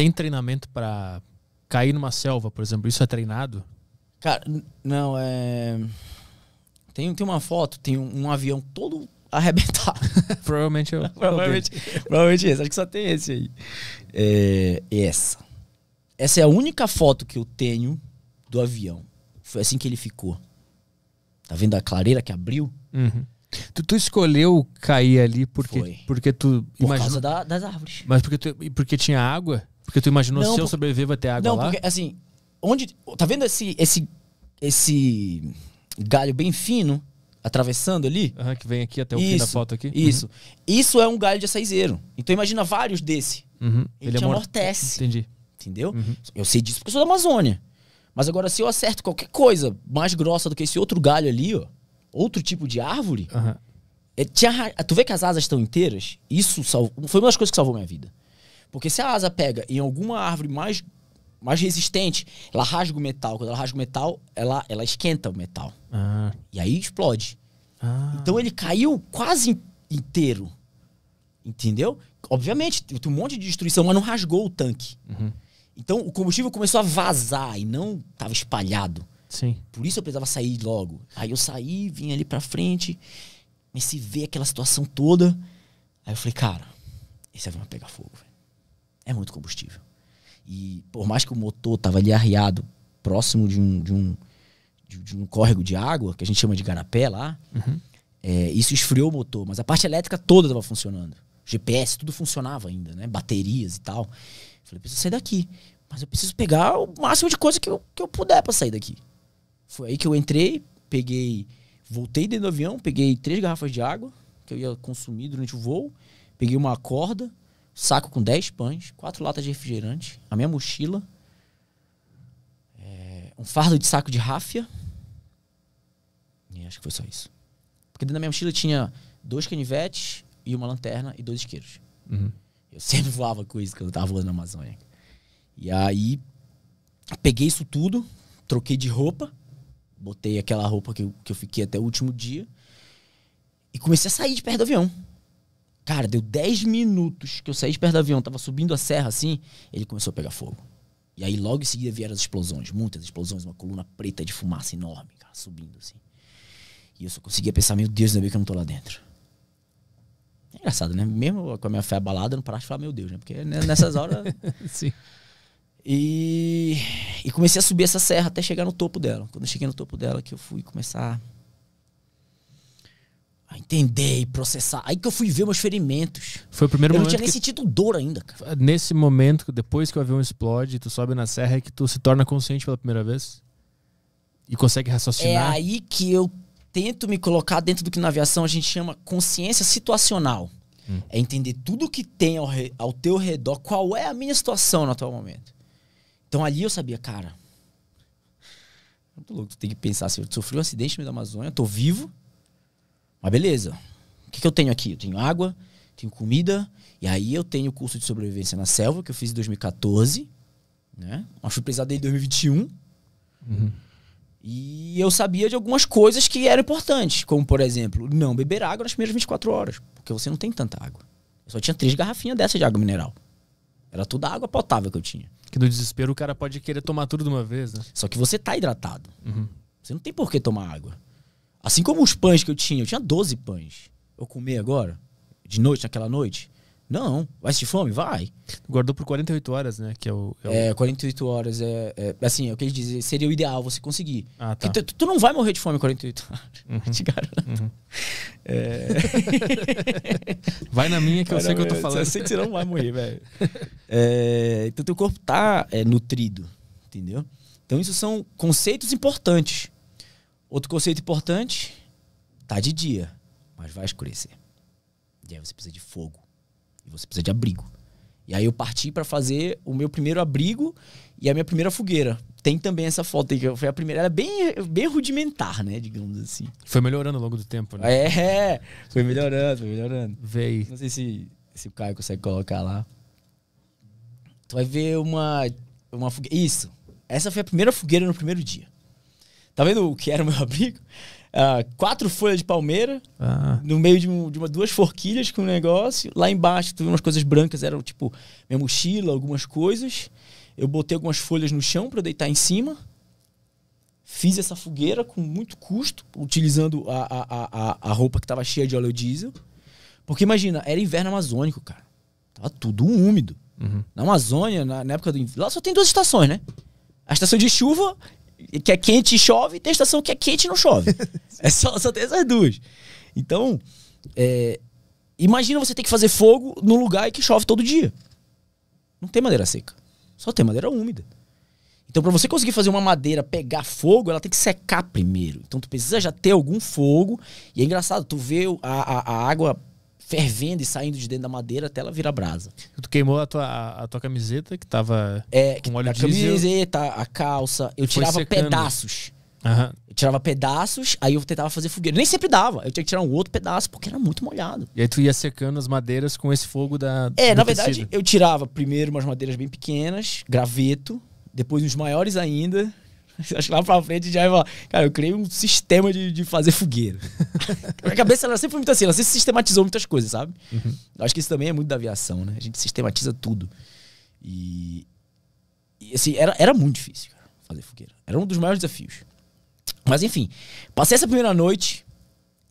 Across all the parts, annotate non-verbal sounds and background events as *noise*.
tem treinamento para cair numa selva, por exemplo? Isso é treinado? Cara, não, é. Tem, tem uma foto, tem um, um avião todo *laughs* arrebentado. *laughs* provavelmente eu. provavelmente, provavelmente esse. Acho que só tem esse aí. É, essa. Essa é a única foto que eu tenho do avião. Foi assim que ele ficou. Tá vendo a clareira que abriu? Uhum. Tu, tu, escolheu cair ali porque, porque tu. Por imagina... causa da, das árvores. Mas porque, tu, porque tinha água? Porque tu imaginou não, se eu por... sobrevivo até água não, lá? Não, porque assim, onde tá vendo esse esse esse galho bem fino atravessando ali? Uhum, que vem aqui até o isso, fim da foto aqui. Isso. Uhum. Isso é um galho de açaizeiro. Então imagina vários desse. Uhum. Ele, Ele te amortece. Entendi. Entendeu? Uhum. Eu sei disso porque eu sou da Amazônia. Mas agora se eu acerto qualquer coisa mais grossa do que esse outro galho ali, ó, outro tipo de árvore, é, tu vê que as asas estão inteiras? Isso salvo... foi uma das coisas que salvou minha vida. Porque se a asa pega em alguma árvore mais, mais resistente, ela rasga o metal. Quando ela rasga o metal, ela, ela esquenta o metal. Ah. E aí explode. Ah. Então ele caiu quase inteiro. Entendeu? Obviamente, tem um monte de destruição, mas não rasgou o tanque. Uhum. Então o combustível começou a vazar e não estava espalhado. Sim. Por isso eu precisava sair logo. Aí eu saí, vim ali pra frente, comecei a ver aquela situação toda. Aí eu falei, cara, esse avião vai pegar fogo, é muito combustível. E por mais que o motor estava ali arriado, próximo de um, de, um, de, de, um córrego de água, que a gente chama de garapé lá, uhum. é, isso esfriou o motor, mas a parte elétrica toda estava funcionando. GPS, tudo funcionava ainda, né? Baterias e tal. Eu falei, preciso sair daqui. Mas eu preciso pegar o máximo de coisa que eu, que eu puder para sair daqui. Foi aí que eu entrei, peguei. Voltei dentro do avião, peguei três garrafas de água que eu ia consumir durante o voo, peguei uma corda, saco com 10 pães, quatro latas de refrigerante, a minha mochila, é, um fardo de saco de ráfia. E acho que foi só isso. Porque dentro da minha mochila tinha dois canivetes e uma lanterna e dois isqueiros. Uhum. Eu *laughs* sempre voava com isso quando eu tava voando na Amazônia. E aí, peguei isso tudo, troquei de roupa, botei aquela roupa que eu, que eu fiquei até o último dia e comecei a sair de perto do avião. Cara, deu 10 minutos que eu saí de perto do avião, tava subindo a serra assim, ele começou a pegar fogo. E aí logo em seguida vieram as explosões, muitas explosões, uma coluna preta de fumaça enorme, cara, subindo assim. E eu só conseguia pensar, meu Deus, ainda bem que eu não tô lá dentro. É engraçado, né? Mesmo com a minha fé abalada, eu não parava de falar, meu Deus, né? Porque né, nessas horas. *laughs* Sim. E, e comecei a subir essa serra até chegar no topo dela. Quando eu cheguei no topo dela, que eu fui começar entender e processar. Aí que eu fui ver meus ferimentos. Foi o primeiro eu momento. Eu não tinha nem sentido dor ainda, cara. É, nesse momento, depois que o avião explode, tu sobe na serra, e é que tu se torna consciente pela primeira vez? E consegue raciocinar? É aí que eu tento me colocar dentro do que na aviação a gente chama consciência situacional. Hum. É entender tudo que tem ao, re... ao teu redor, qual é a minha situação no atual momento. Então ali eu sabia, cara, muito louco. Tu tem que pensar assim, eu sofri um acidente no meio da Amazônia, tô vivo, mas beleza. O que, que eu tenho aqui? Eu tenho água, tenho comida, e aí eu tenho o curso de sobrevivência na selva, que eu fiz em 2014, né? Uma surpresa dele em 2021. Uhum. E eu sabia de algumas coisas que eram importantes, como por exemplo, não beber água nas primeiras 24 horas, porque você não tem tanta água. Eu só tinha três garrafinhas dessa de água mineral. Era toda água potável que eu tinha. Que no desespero o cara pode querer tomar tudo de uma vez, né? Só que você tá hidratado. Uhum. Você não tem por que tomar água. Assim como os pães que eu tinha, eu tinha 12 pães. Eu comer agora? De noite, naquela noite? Não. Vai se fome? Vai. Guardou por 48 horas, né? Que é, o, é, o... é 48 horas. É, é, assim, é o que eles dizem. Seria o ideal você conseguir. Ah, tá. Tu, tu, não vai morrer de fome 48 horas. Uhum. *laughs* Te garanto. Uhum. É... *laughs* vai na minha que eu sei o que eu tô falando. Você, você não vai morrer, velho. *laughs* é, então, teu corpo tá é, nutrido. Entendeu? Então, isso são conceitos importantes Outro conceito importante, tá de dia, mas vai escurecer. E aí você precisa de fogo. E você precisa de abrigo. E aí eu parti para fazer o meu primeiro abrigo e a minha primeira fogueira. Tem também essa foto aí, que foi a primeira. Era é bem, bem rudimentar, né? Digamos assim. Foi melhorando ao longo do tempo, né? É, foi melhorando, foi melhorando. Veio. Não sei se, se o Caio consegue colocar lá. Tu vai ver uma, uma fogueira. Isso. Essa foi a primeira fogueira no primeiro dia. Tá vendo o que era o meu *laughs* abrigo? Uh, quatro folhas de palmeira, ah. no meio de, um, de, uma, duas forquilhas com o um negócio. Lá embaixo, tu umas coisas brancas, eram tipo minha mochila, algumas coisas. Eu botei algumas folhas no chão para deitar em cima. Fiz essa fogueira com muito custo, utilizando a, a, a, a roupa que estava cheia de óleo diesel. Porque imagina, era inverno amazônico, cara. Tava tudo úmido. Uhum. Na Amazônia, na, na época do. Lá só tem duas estações, né? A estação de chuva que é quente e chove, e tem estação que é quente e não chove. *laughs* é só, só tem essas duas. Então, é, imagina você ter que fazer fogo num lugar que chove todo dia. Não tem madeira seca. Só tem madeira úmida. Então, para você conseguir fazer uma madeira pegar fogo, ela tem que secar primeiro. Então, tu precisa já ter algum fogo. E é engraçado, tu vê a, a, a água fervendo e saindo de dentro da madeira até ela virar brasa. Tu queimou a tua, a, tua camiseta que tava é, com óleo a diesel? A camiseta, a calça. Eu tirava pedaços. Uhum. Eu tirava pedaços, aí eu tentava fazer fogueira. Nem sempre dava. Eu tinha que tirar um outro pedaço porque era muito molhado. E aí tu ia secando as madeiras com esse fogo da. É, na verdade, eu tirava primeiro umas madeiras bem pequenas, graveto, depois uns maiores ainda, *laughs* Acho que lá pra frente já falar, Cara, eu criei um sistema de, de fazer fogueira. *laughs* minha cabeça ela sempre foi muito assim, ela sempre sistematizou muitas coisas, sabe? Uhum. Acho que isso também é muito da aviação, né? A gente sistematiza tudo. E. e assim, era, era muito difícil cara, fazer fogueira. Era um dos maiores desafios. Mas enfim, passei essa primeira noite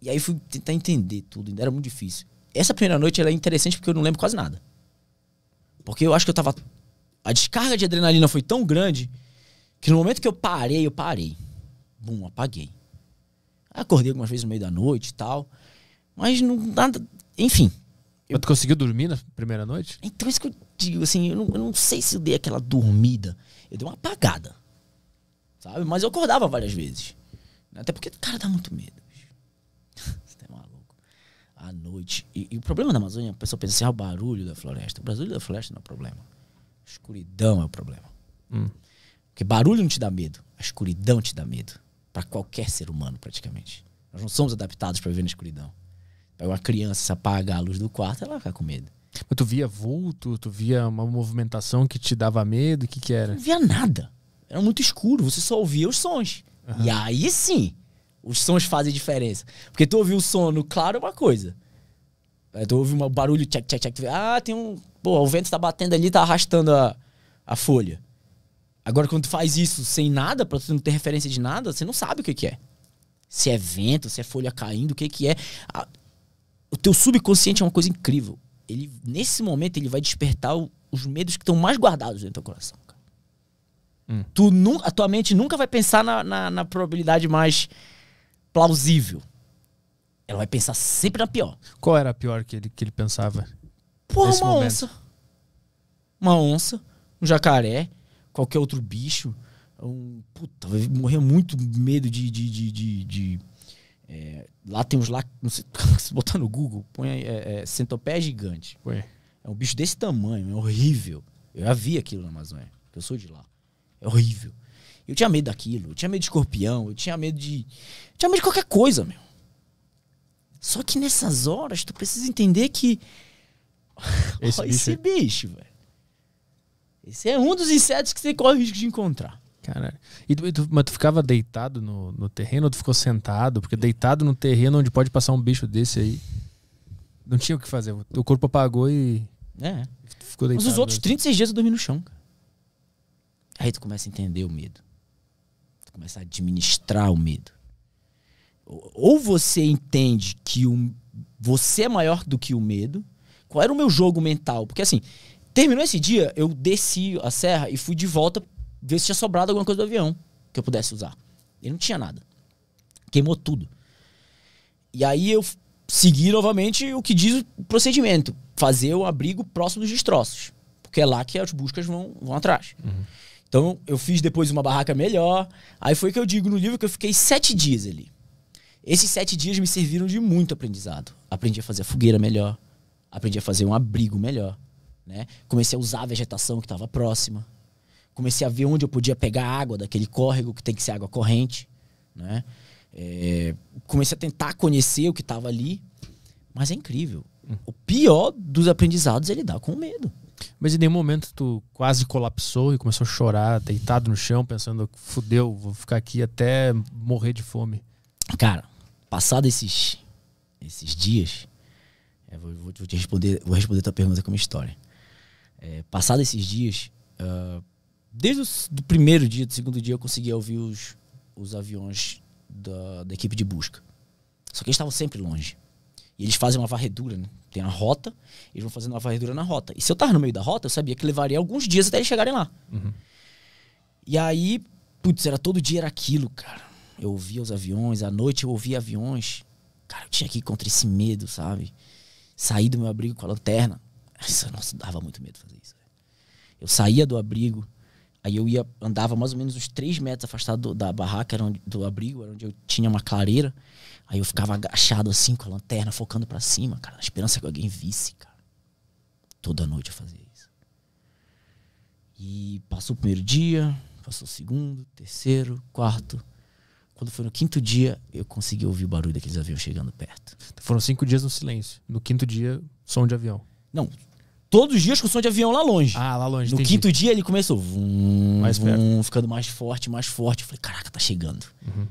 e aí fui tentar entender tudo, era muito difícil. Essa primeira noite ela é interessante porque eu não lembro quase nada. Porque eu acho que eu tava. A descarga de adrenalina foi tão grande que no momento que eu parei, eu parei. Bum, apaguei. Acordei algumas vezes no meio da noite e tal. Mas não nada. Enfim. Eu... tu conseguiu dormir na primeira noite? Então isso que eu digo, assim, eu não, eu não sei se eu dei aquela dormida. Eu dei uma apagada. Sabe? Mas eu acordava várias vezes. Até porque, cara, dá muito medo. *laughs* Você tá maluco. À noite. E, e, o problema da Amazônia, a pessoa pensa assim, é o barulho da floresta. O barulho da floresta não é o problema. A escuridão é o problema. Hum. Porque barulho não te dá medo, a escuridão te dá medo. Para qualquer ser humano, praticamente. Nós não somos adaptados para viver na escuridão. Para uma criança se apaga a luz do quarto, ela fica com medo. Mas tu via vulto, tu via uma movimentação que te dava medo, o que que era? Não via nada. Era muito escuro, você só ouvia os sons. Uhum. E aí sim, os sons fazem diferença. Porque tu ouviu o sono claro é uma coisa. Aí tu ouviu um barulho, tchac, tchac, tchac. Ah, tem um. Pô, o vento tá batendo ali, tá arrastando a, a folha. Agora, quando tu faz isso sem nada, pra tu não ter referência de nada, você não sabe o que, que é. Se é vento, se é folha caindo, o que, que é. A... O teu subconsciente é uma coisa incrível. Ele, nesse momento, ele vai despertar o, os medos que estão mais guardados dentro do teu coração. Cara. Hum. Tu nu, a tua mente nunca vai pensar na, na, na probabilidade mais plausível. Ela vai pensar sempre na pior. Qual era a pior que ele, que ele pensava? Porra, uma momento? onça. Uma onça, um jacaré, qualquer outro bicho. Um, puta, morria muito medo de. de, de, de, de é, lá tem uns lá. Não sei, *laughs* se botar no Google, põe aí, é, é, centopeia gigante. Ué. É um bicho desse tamanho, é horrível. Eu já vi aquilo na Amazônia, eu sou de lá. É horrível. Eu tinha medo daquilo, eu tinha medo de escorpião, eu tinha medo de. Eu tinha medo de qualquer coisa, meu. Só que nessas horas, tu precisa entender que. *laughs* Esse bicho, esse é bicho velho. Esse é um dos insetos que você corre o risco de encontrar. Caralho. E tu, mas tu ficava deitado no, no terreno ou tu ficou sentado? Porque deitado no terreno onde pode passar um bicho desse aí. Não tinha o que fazer. O teu corpo apagou e. É. Ficou deitado. Mas os outros 36 dias eu dormi no chão. Cara. Aí tu começa a entender o medo. Tu começa a administrar o medo. Ou você entende que o, você é maior do que o medo. Qual era o meu jogo mental? Porque assim, Terminou esse dia, eu desci a serra e fui de volta ver se tinha sobrado alguma coisa do avião que eu pudesse usar. E não tinha nada. Queimou tudo. E aí eu segui novamente o que diz o procedimento: fazer o abrigo próximo dos destroços. Porque é lá que as buscas vão, vão atrás. Uhum. Então eu fiz depois uma barraca melhor. Aí foi que eu digo no livro que eu fiquei sete dias ali. Esses sete dias me serviram de muito aprendizado. Aprendi a fazer a fogueira melhor, aprendi a fazer um abrigo melhor, né? Comecei a usar a vegetação que estava próxima. Comecei a ver onde eu podia pegar água daquele córrego, que tem que ser água corrente. Né? É, comecei a tentar conhecer o que estava ali. Mas é incrível. O pior dos aprendizados é lidar com o medo. Mas em nenhum momento tu quase colapsou e começou a chorar, deitado no chão, pensando, fudeu, vou ficar aqui até morrer de fome. Cara, passado esses, esses dias, eu é, vou, vou te responder, vou responder tua pergunta com uma história é, passado esses dias, uh, desde o primeiro dia, do segundo dia, eu conseguia ouvir os, os aviões da, da equipe de busca. Só que eles estavam sempre longe. E eles fazem uma varredura, né? Tem a rota, eles vão fazendo uma varredura na rota. E se eu tava no meio da rota, eu sabia que levaria alguns dias até eles chegarem lá. Uhum. E aí, putz, era todo dia era aquilo, cara. Eu ouvia os aviões, à noite eu ouvia aviões. Cara, eu tinha que ir contra esse medo, sabe? Sair do meu abrigo com a lanterna, nossa, nossa, dava muito medo fazer isso. Eu saía do abrigo, aí eu ia, andava mais ou menos uns 3 metros afastado do, da barraca, era onde, do abrigo, era onde eu tinha uma clareira. Aí eu ficava agachado assim, com a lanterna, focando para cima, cara, na esperança que alguém visse, cara. Toda noite eu fazia isso. E passou o primeiro dia, passou o segundo, terceiro, quarto. Quando foi no quinto dia, eu consegui ouvir o barulho daqueles aviões chegando perto. Foram cinco dias no silêncio. No quinto dia, som de avião. Não, todos os dias com som de avião lá longe. Ah, lá longe. No entendi. quinto dia ele começou. Vum, mais vum, ficando mais forte, mais forte. Eu falei, caraca, tá chegando. Uhum.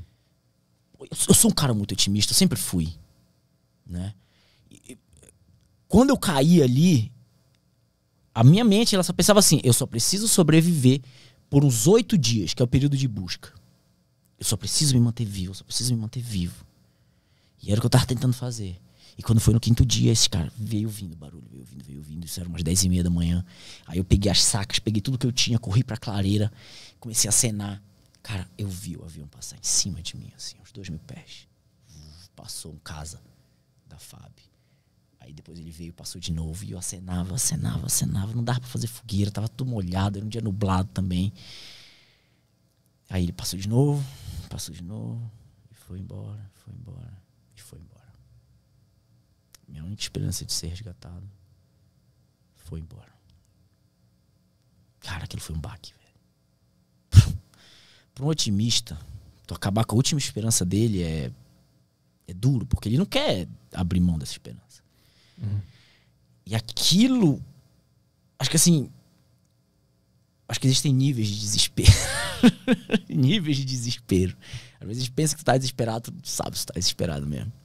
Eu, eu, sou um cara muito otimista, sempre fui. Né? E, quando eu caí ali, a minha mente ela só pensava assim: eu só preciso sobreviver por uns oito dias, que é o período de busca. Eu só preciso me manter vivo, eu só preciso me manter vivo. E era o que eu tava tentando fazer. E quando foi no quinto dia, esse cara veio vindo barulho, veio vindo, veio vindo. Isso era umas dez e meia da manhã. Aí eu peguei as sacas, peguei tudo que eu tinha, corri pra clareira, comecei a cenar. Cara, eu vi o avião passar em cima de mim, assim, uns dois mil pés. Passou um casa da FAB. Aí depois ele veio, passou de novo e eu acenava, acenava, acenava. Não dava pra fazer fogueira, tava tudo molhado, era um dia nublado também. Aí ele passou de novo, passou de novo, e foi embora, foi embora, e foi embora. Minha única esperança de ser resgatado foi embora. Cara, aquilo foi um baque, velho. Para um otimista, tu acabar com a última esperança dele é, é duro, porque ele não quer abrir mão dessa esperança. Uhum. E aquilo. Acho que assim. Acho que existem níveis de desespero. *laughs* níveis de desespero. Às vezes pensa que tu tá desesperado, tu sabe se tu tá desesperado mesmo.